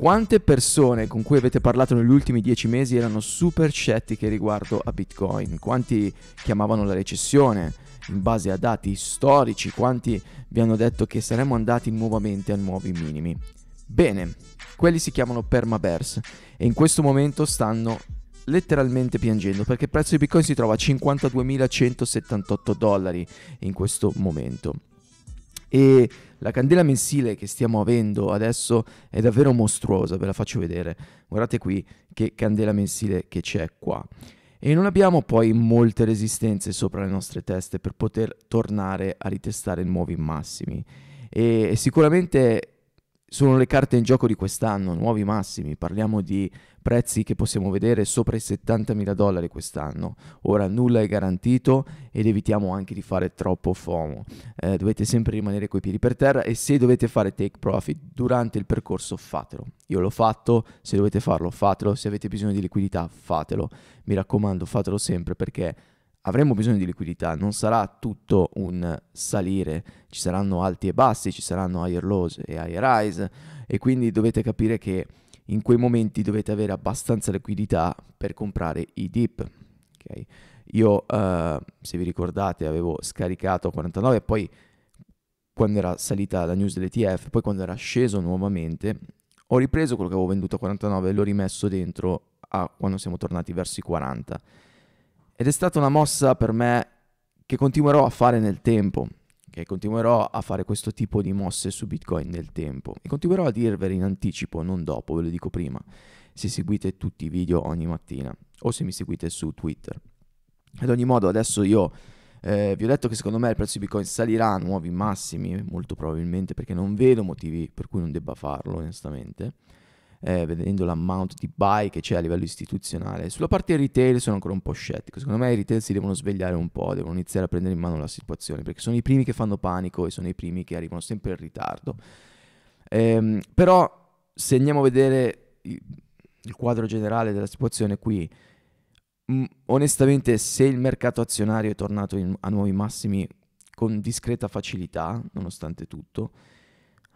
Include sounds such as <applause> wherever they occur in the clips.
Quante persone con cui avete parlato negli ultimi dieci mesi erano super scettiche riguardo a Bitcoin? Quanti chiamavano la recessione in base a dati storici? Quanti vi hanno detto che saremmo andati nuovamente a nuovi minimi? Bene, quelli si chiamano permabears e in questo momento stanno letteralmente piangendo perché il prezzo di Bitcoin si trova a 52.178 dollari in questo momento e la candela mensile che stiamo avendo adesso è davvero mostruosa, ve la faccio vedere. Guardate qui che candela mensile che c'è qua. E non abbiamo poi molte resistenze sopra le nostre teste per poter tornare a ritestare nuovi massimi. E sicuramente sono le carte in gioco di quest'anno, nuovi massimi, parliamo di prezzi che possiamo vedere sopra i 70.000 dollari quest'anno. Ora nulla è garantito ed evitiamo anche di fare troppo FOMO. Eh, dovete sempre rimanere coi piedi per terra e se dovete fare take profit durante il percorso fatelo. Io l'ho fatto, se dovete farlo fatelo, se avete bisogno di liquidità fatelo. Mi raccomando, fatelo sempre perché avremo bisogno di liquidità, non sarà tutto un salire, ci saranno alti e bassi, ci saranno higher lows e higher highs e quindi dovete capire che in quei momenti dovete avere abbastanza liquidità per comprare i dip. Okay? Io, uh, se vi ricordate, avevo scaricato a 49 poi quando era salita la news dell'ETF, poi quando era sceso nuovamente, ho ripreso quello che avevo venduto a 49 e l'ho rimesso dentro a quando siamo tornati verso i 40 ed è stata una mossa per me che continuerò a fare nel tempo, che continuerò a fare questo tipo di mosse su Bitcoin nel tempo e continuerò a dirvelo in anticipo, non dopo, ve lo dico prima, se seguite tutti i video ogni mattina o se mi seguite su Twitter. Ad ogni modo, adesso io eh, vi ho detto che secondo me il prezzo di Bitcoin salirà a nuovi massimi, molto probabilmente perché non vedo motivi per cui non debba farlo, onestamente eh, vedendo l'amount di buy che c'è a livello istituzionale. Sulla parte retail sono ancora un po' scettico, secondo me i retail si devono svegliare un po', devono iniziare a prendere in mano la situazione, perché sono i primi che fanno panico e sono i primi che arrivano sempre in ritardo. Ehm, però se andiamo a vedere il quadro generale della situazione qui, mm, onestamente se il mercato azionario è tornato in, a nuovi massimi con discreta facilità, nonostante tutto,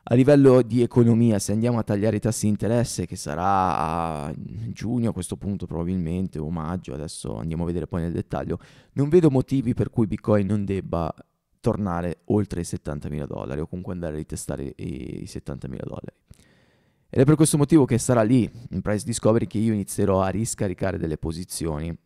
a livello di economia, se andiamo a tagliare i tassi di interesse, che sarà a giugno a questo punto probabilmente, o maggio, adesso andiamo a vedere poi nel dettaglio, non vedo motivi per cui Bitcoin non debba tornare oltre i 70.000 dollari o comunque andare a ritestare i 70.000 dollari. Ed è per questo motivo che sarà lì, in Price Discovery, che io inizierò a riscaricare delle posizioni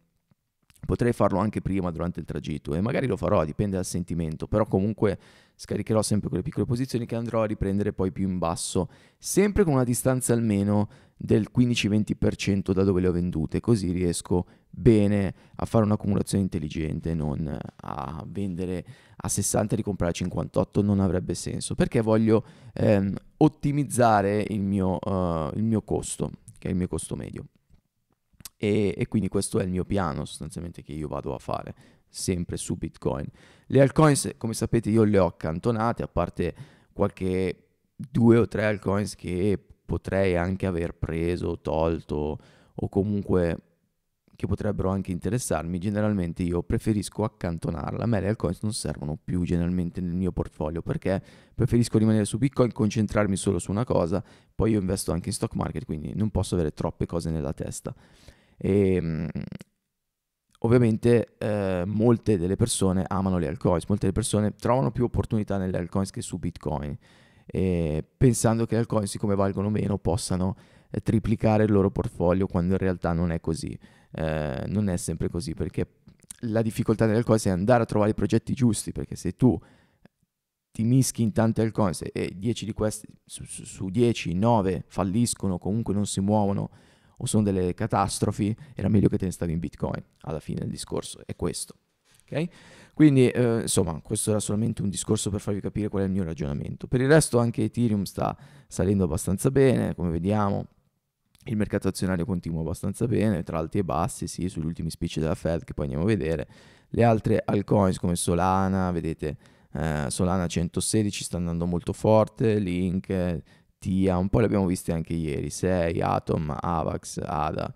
Potrei farlo anche prima, durante il tragitto, e magari lo farò, dipende dal sentimento, però comunque scaricherò sempre quelle piccole posizioni che andrò a riprendere poi più in basso, sempre con una distanza almeno del 15-20% da dove le ho vendute, così riesco bene a fare un'accumulazione intelligente, non a vendere a 60 e ricomprare a 58 non avrebbe senso, perché voglio ehm, ottimizzare il mio, uh, il mio costo, che è il mio costo medio. E, e, quindi questo è il mio piano sostanzialmente che io vado a fare sempre su Bitcoin. Le altcoins, come sapete, io le ho accantonate, a parte qualche due o tre altcoins che potrei anche aver preso, tolto o comunque che potrebbero anche interessarmi, generalmente io preferisco accantonarla. A me le altcoins non servono più generalmente nel mio portfolio perché preferisco rimanere su Bitcoin, concentrarmi solo su una cosa, poi io investo anche in stock market, quindi non posso avere troppe cose nella testa. E, ehm, ovviamente eh, molte delle persone amano le altcoins, molte delle persone trovano più opportunità nelle altcoins che su Bitcoin, e pensando che le altcoins, siccome valgono meno, possano eh, triplicare il loro portfolio quando in realtà non è così. Eh, non è sempre così perché la difficoltà delle altcoins è andare a trovare i progetti giusti, perché se tu ti mischi in tante altcoins e 10 di queste su, su 10, 9 falliscono, comunque non si muovono, o sono delle catastrofi, era meglio che te ne stavi in Bitcoin. Alla fine il discorso è questo. Okay? Quindi, eh, insomma, questo era solamente un discorso per farvi capire qual è il mio ragionamento. Per il resto anche Ethereum sta salendo abbastanza bene, come vediamo. Il mercato azionario continua abbastanza bene, tra alti e bassi, sì, sugli ultimi spicci della Fed che poi andiamo a vedere. Le altre altcoins come Solana, vedete, eh, Solana 116 sta andando molto forte, Link malattia, un po' le abbiamo viste anche ieri, Sei, Atom, Avax, Ada.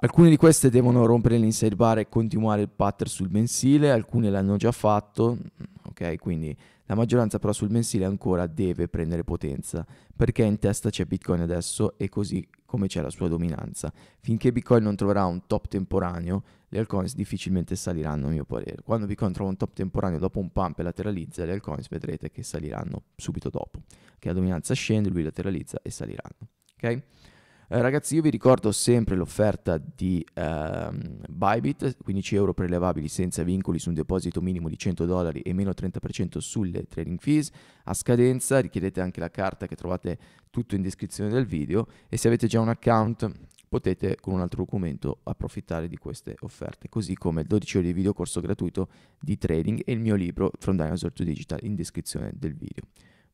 Alcune di queste devono rompere l'inside bar e continuare il pattern sul mensile, alcune l'hanno già fatto, ok? Quindi la maggioranza però sul mensile ancora deve prendere potenza, perché in testa c'è Bitcoin adesso e così come c'è la sua dominanza. Finché Bitcoin non troverà un top temporaneo, le altcoins difficilmente saliranno a mio parere. Quando Bitcoin trova un top temporaneo dopo un pump e lateralizza, le altcoins vedrete che saliranno subito dopo, che la dominanza scende, lui lateralizza e saliranno. Ok? Eh, ragazzi, io vi ricordo sempre l'offerta di ehm, Bybit, 15 euro prelevabili senza vincoli su un deposito minimo di 100 dollari e meno 30% sulle trading fees. A scadenza richiedete anche la carta che trovate tutto in descrizione del video e se avete già un account potete con un altro documento approfittare di queste offerte, così come il 12 ore di video corso gratuito di trading e il mio libro From Dinosaur to Digital in descrizione del video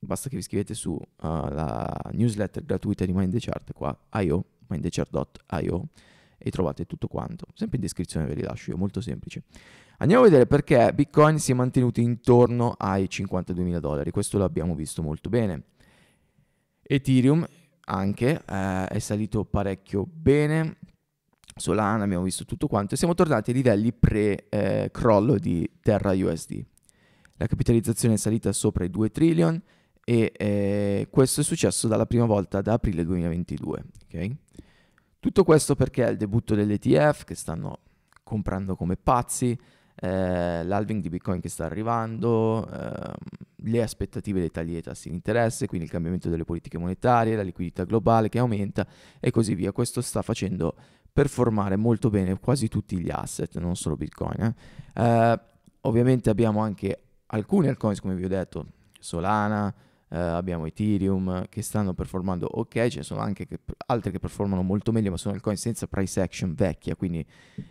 basta che vi iscrivete su uh, la newsletter gratuita di Mind the Chart qua, io, mindthechart.io e trovate tutto quanto. Sempre in descrizione ve li lascio io, molto semplice. Andiamo a vedere perché Bitcoin si è mantenuto intorno ai 52.000 dollari, questo l'abbiamo visto molto bene. Ethereum anche eh, è salito parecchio bene, Solana abbiamo visto tutto quanto e siamo tornati ai livelli pre-crollo eh, di Terra USD. La capitalizzazione è salita sopra i 2 trillion, e eh, questo è successo dalla prima volta da aprile 2022. Okay? Tutto questo perché è il debutto dell'ETF che stanno comprando come pazzi, eh, l'halving di Bitcoin che sta arrivando, eh, le aspettative dei tagli dei tassi di interesse, quindi il cambiamento delle politiche monetarie, la liquidità globale che aumenta e così via. Questo sta facendo performare molto bene quasi tutti gli asset, non solo Bitcoin. Eh. eh ovviamente abbiamo anche alcuni altcoins, come vi ho detto, Solana, eh, abbiamo Ethereum che stanno performando ok, ce ne sono anche che, altre che performano molto meglio, ma sono il coin senza price action vecchia, quindi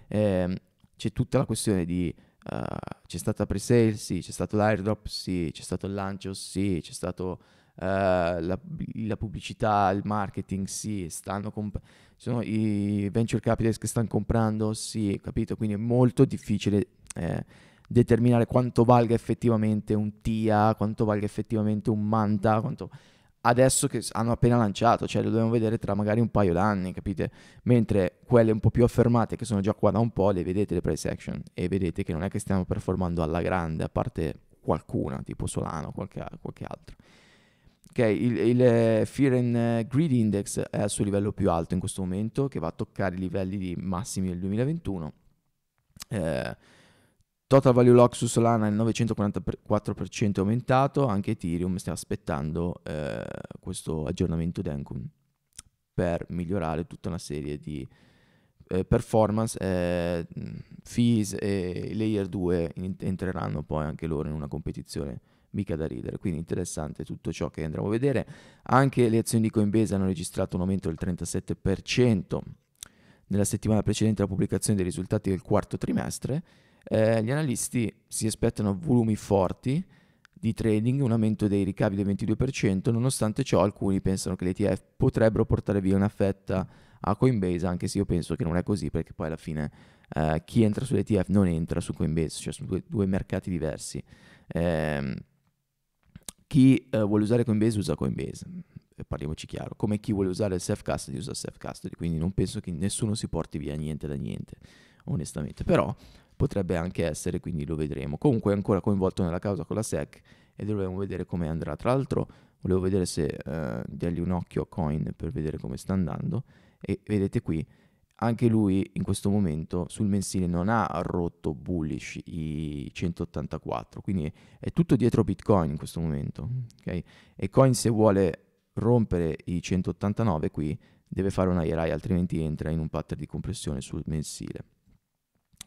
ehm, c'è tutta la questione di uh, c'è stata pre-sale, sì, c'è stato l'airdrop, sì, c'è stato il lancio, sì, c'è stato uh, la, la, pubblicità, il marketing, sì, stanno comp- ci sono i venture capitalist che stanno comprando, sì, capito? Quindi è molto difficile eh, determinare quanto valga effettivamente un TIA, quanto valga effettivamente un Manta, quanto... adesso che hanno appena lanciato, cioè lo dobbiamo vedere tra magari un paio d'anni, capite? Mentre quelle un po' più affermate che sono già qua da un po', le vedete le price action e vedete che non è che stiamo performando alla grande, a parte qualcuna, tipo Solano o qualche, qualche altro. Ok, il, il, eh, Fear and eh, Greed Index è al suo livello più alto in questo momento, che va a toccare i livelli massimi del 2021. Eh, Total value lock su Solana il 944% è aumentato, anche Ethereum sta aspettando eh, questo aggiornamento Denkun per migliorare tutta una serie di eh, performance, eh, fees e layer 2 entreranno poi anche loro in una competizione mica da ridere, quindi interessante tutto ciò che andremo a vedere. Anche le azioni di Coinbase hanno registrato un aumento del 37% nella settimana precedente alla pubblicazione dei risultati del quarto trimestre eh, gli analisti si aspettano volumi forti di trading, un aumento dei ricavi del 22%, nonostante ciò alcuni pensano che le ETF potrebbero portare via una fetta a Coinbase, anche se io penso che non è così, perché poi alla fine eh, chi entra sull'ETF non entra su Coinbase, cioè sono due, due mercati diversi. Eh, chi eh, vuole usare Coinbase usa Coinbase, eh, parliamoci chiaro, come chi vuole usare il self-custody usa self-custody, quindi non penso che nessuno si porti via niente da niente, onestamente, però potrebbe anche essere, quindi lo vedremo. Comunque è ancora coinvolto nella causa con la SEC e dovremo vedere come andrà. Tra l'altro volevo vedere se eh, dargli un occhio a Coin per vedere come sta andando e vedete qui anche lui in questo momento sul mensile non ha rotto bullish i 184, quindi è tutto dietro Bitcoin in questo momento. Okay? E Coin se vuole rompere i 189 qui deve fare una IRI altrimenti entra in un pattern di compressione sul mensile.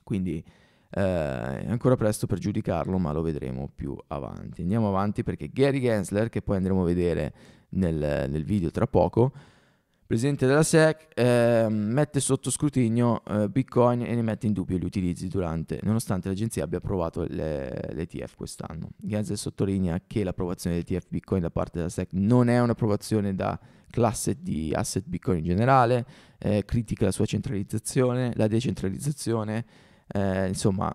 Quindi eh, è ancora presto per giudicarlo, ma lo vedremo più avanti. Andiamo avanti perché Gary Gensler, che poi andremo a vedere nel, nel video tra poco, presidente della SEC, eh, mette sotto scrutinio eh, Bitcoin e ne mette in dubbio gli utilizzi durante, nonostante l'agenzia abbia approvato le, l'ETF quest'anno. Gensler sottolinea che l'approvazione dell'ETF Bitcoin da parte della SEC non è un'approvazione da classe di asset Bitcoin in generale, eh, critica la sua centralizzazione, la decentralizzazione, eh, insomma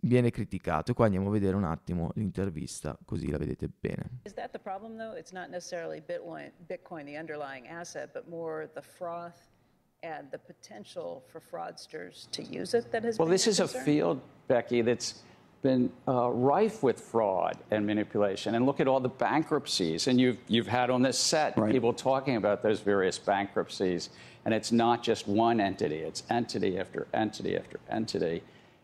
viene criticato e qua andiamo a vedere un attimo l'intervista così la vedete bene. Is that the problem though? It's not necessarily Bitcoin, Bitcoin the underlying asset, but more the froth and the potential for fraudsters to use it that has Well, this is a field Becky that's been uh, rife with fraud and manipulation. And look at all the bankruptcies. And you've, you've had on this set right. people talking about those various bankruptcies. And it's not just one entity, it's entity after entity after entity.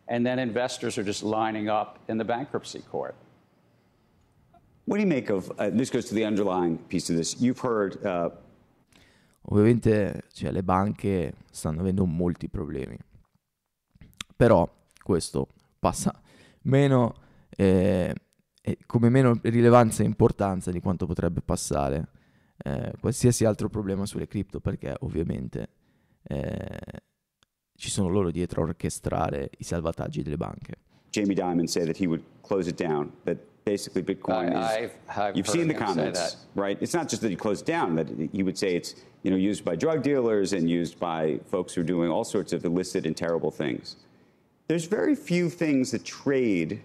And then investors are just lining up in the bankruptcy court. What do you make of uh, this? Goes to the underlying piece of this. You've heard. Uh... Ovviamente, cioè, le banche stanno avendo molti problemi. Però questo passa meno, eh, eh, come meno rilevanza e importanza di quanto potrebbe passare eh, qualsiasi altro problema sulle cripto, perché ovviamente eh, ci sono loro dietro a orchestrare i salvataggi delle banche. Jamie Dimon said that he would close it down, that basically Bitcoin I, is. I've, I've you've seen the comments, right? It's not just that he closed down, that he would say it's you know used by drug dealers and used by folks who are doing all sorts of illicit and terrible things. There's very few things that trade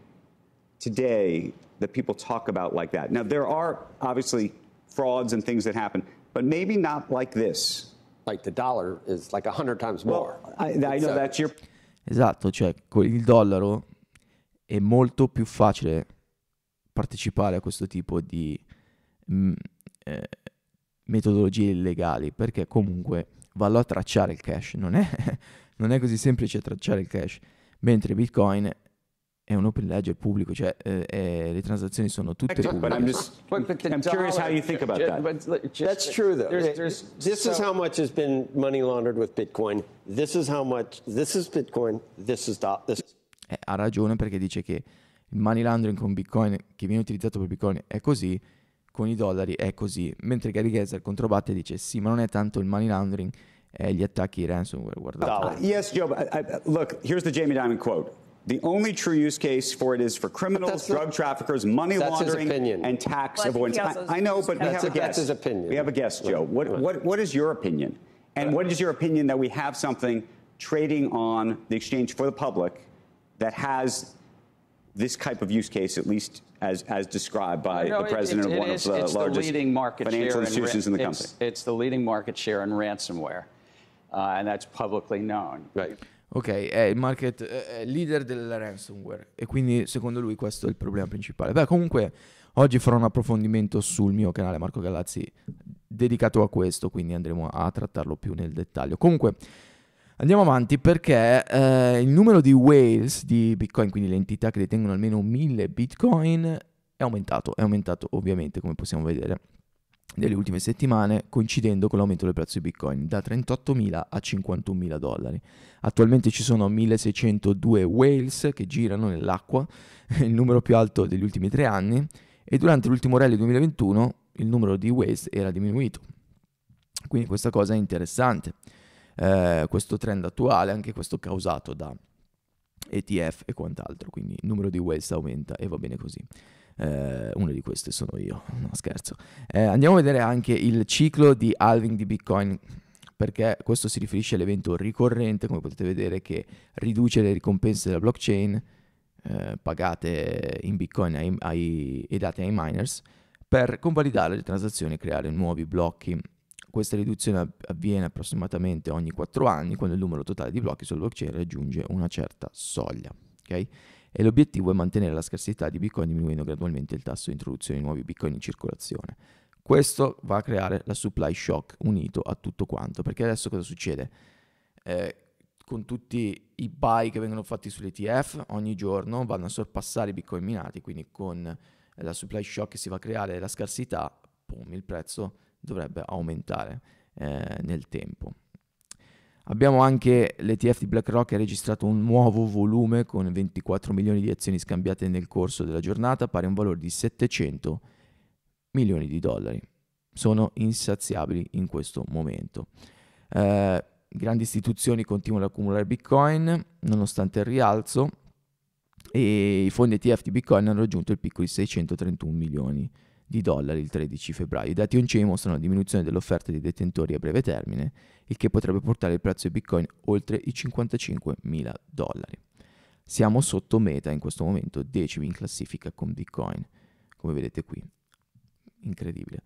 today that people talk about like that. Now, there are obviously frauds and things that happen, but maybe not like this. Like the dollar is like 100 times more. Well, I, I know that's your... Esatto, cioè il dollaro è molto più facile partecipare a questo tipo di mh, mm, eh, metodologie illegali perché comunque vallo a tracciare il cash, non è, <laughs> non è così semplice tracciare il cash mentre Bitcoin è un open ledger pubblico, cioè eh, eh, le transazioni sono tutte pubbliche. I'm, just, I'm curious how you think about that. That's true though. There's, there's, this is how much has been money laundered with Bitcoin. This is how much, this is Bitcoin, this is... Dot, this. Eh, ha ragione perché dice che il money laundering con Bitcoin che viene utilizzato per Bitcoin è così, con i dollari è così, mentre Gary Gensler controbatte e dice sì ma non è tanto il money laundering eh, gli attacchi ransomware. Guardate. Uh, yes, Joe, I, I, uh, uh, look, here's the Jamie Dimon quote. The only true use case for it is for criminals, drug traffickers, money laundering, and tax well, avoidance. I, I, know, but we have a, a guess. That's his opinion. We have a guess, Joe. What, right. what, what is your opinion? And what is your opinion that we have something trading on the exchange for the public that has this type of use case, at least as, as described by no, the president it, it, of one of the largest the leading market financial institutions in, in, the company? it's the leading market share in ransomware. uh, and that's publicly known. Right. Ok, è il market eh, è leader del ransomware e quindi secondo lui questo è il problema principale. Beh, comunque oggi farò un approfondimento sul mio canale Marco Galazzi dedicato a questo, quindi andremo a trattarlo più nel dettaglio. Comunque andiamo avanti perché eh, il numero di whales di Bitcoin, quindi le entità che detengono almeno 1000 Bitcoin, è aumentato, è aumentato ovviamente come possiamo vedere nelle ultime settimane coincidendo con l'aumento del prezzo di Bitcoin da 38.000 a 51.000 dollari. Attualmente ci sono 1.602 whales che girano nell'acqua, <laughs> il numero più alto degli ultimi tre anni, e durante l'ultimo rally 2021 il numero di whales era diminuito. Quindi questa cosa è interessante, eh, questo trend attuale, anche questo causato da ETF e quant'altro, quindi il numero di whales aumenta e va bene così. Eh, uno di questi sono io, no scherzo. Eh, andiamo a vedere anche il ciclo di halving di Bitcoin perché questo si riferisce all'evento ricorrente, come potete vedere, che riduce le ricompense della blockchain eh, pagate in Bitcoin ai, ai, e date ai miners per convalidare le transazioni e creare nuovi blocchi. Questa riduzione avviene approssimatamente ogni 4 anni quando il numero totale di blocchi sul blockchain raggiunge una certa soglia. Okay? e l'obiettivo è mantenere la scarsità di Bitcoin diminuendo gradualmente il tasso di introduzione di nuovi Bitcoin in circolazione. Questo va a creare la supply shock unito a tutto quanto, perché adesso cosa succede? Eh, con tutti i buy che vengono fatti sull'ETF, ogni giorno vanno a sorpassare i Bitcoin minati, quindi con la supply shock che si va a creare e la scarsità, boom, il prezzo dovrebbe aumentare eh, nel tempo. Abbiamo anche l'ETF di BlackRock che ha registrato un nuovo volume con 24 milioni di azioni scambiate nel corso della giornata, pari a un valore di 700 milioni di dollari. Sono insaziabili in questo momento. Eh, grandi istituzioni continuano ad accumulare Bitcoin nonostante il rialzo e i fondi ETF di Bitcoin hanno raggiunto il picco di 631 milioni di dollari di dollari il 13 febbraio. I dati on mostrano una diminuzione dell'offerta dei detentori a breve termine, il che potrebbe portare il prezzo di Bitcoin oltre i 55.000 dollari. Siamo sotto meta in questo momento, decimi in classifica con Bitcoin, come vedete qui. Incredibile.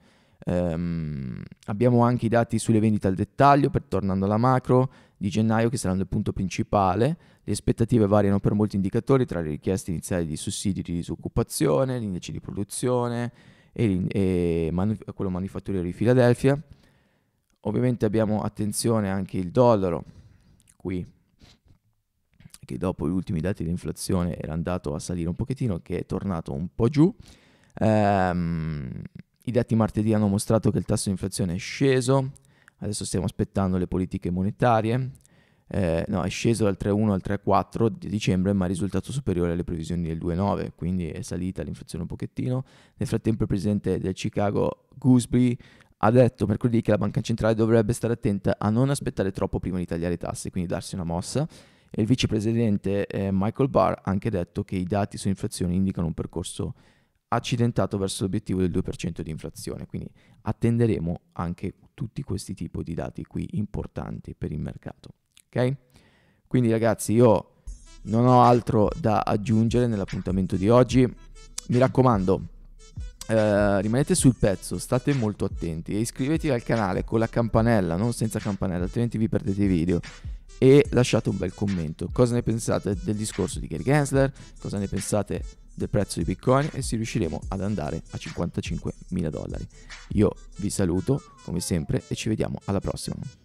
Um, abbiamo anche i dati sulle vendite al dettaglio, per, tornando alla macro, di gennaio che saranno il punto principale. Le aspettative variano per molti indicatori, tra le richieste iniziali di sussidi di disoccupazione, gli indici di produzione, e, e manu- quello manifatturiero di Filadelfia. Ovviamente abbiamo attenzione anche il dollaro, qui che dopo gli ultimi dati di inflazione era andato a salire un pochettino, che è tornato un po' giù. Ehm, I dati martedì hanno mostrato che il tasso di inflazione è sceso, adesso stiamo aspettando le politiche monetarie eh, no, è sceso dal 3,1 al 3,4 di dicembre, ma è risultato superiore alle previsioni del 2,9, quindi è salita l'inflazione un pochettino. Nel frattempo il presidente del Chicago, Gooseberry, ha detto mercoledì che la banca centrale dovrebbe stare attenta a non aspettare troppo prima di tagliare i tassi, quindi darsi una mossa. E il vicepresidente eh, Michael Barr ha anche detto che i dati sull'inflazione indicano un percorso accidentato verso l'obiettivo del 2% di inflazione, quindi attenderemo anche tutti questi tipi di dati qui importanti per il mercato ok? Quindi ragazzi, io non ho altro da aggiungere nell'appuntamento di oggi. Mi raccomando, eh, rimanete sul pezzo, state molto attenti e iscrivetevi al canale con la campanella, non senza campanella, altrimenti vi perdete i video. E lasciate un bel commento. Cosa ne pensate del discorso di Gary Gensler? Cosa ne pensate del prezzo di Bitcoin? E se riusciremo ad andare a 55.000 dollari. Io vi saluto come sempre e ci vediamo alla prossima.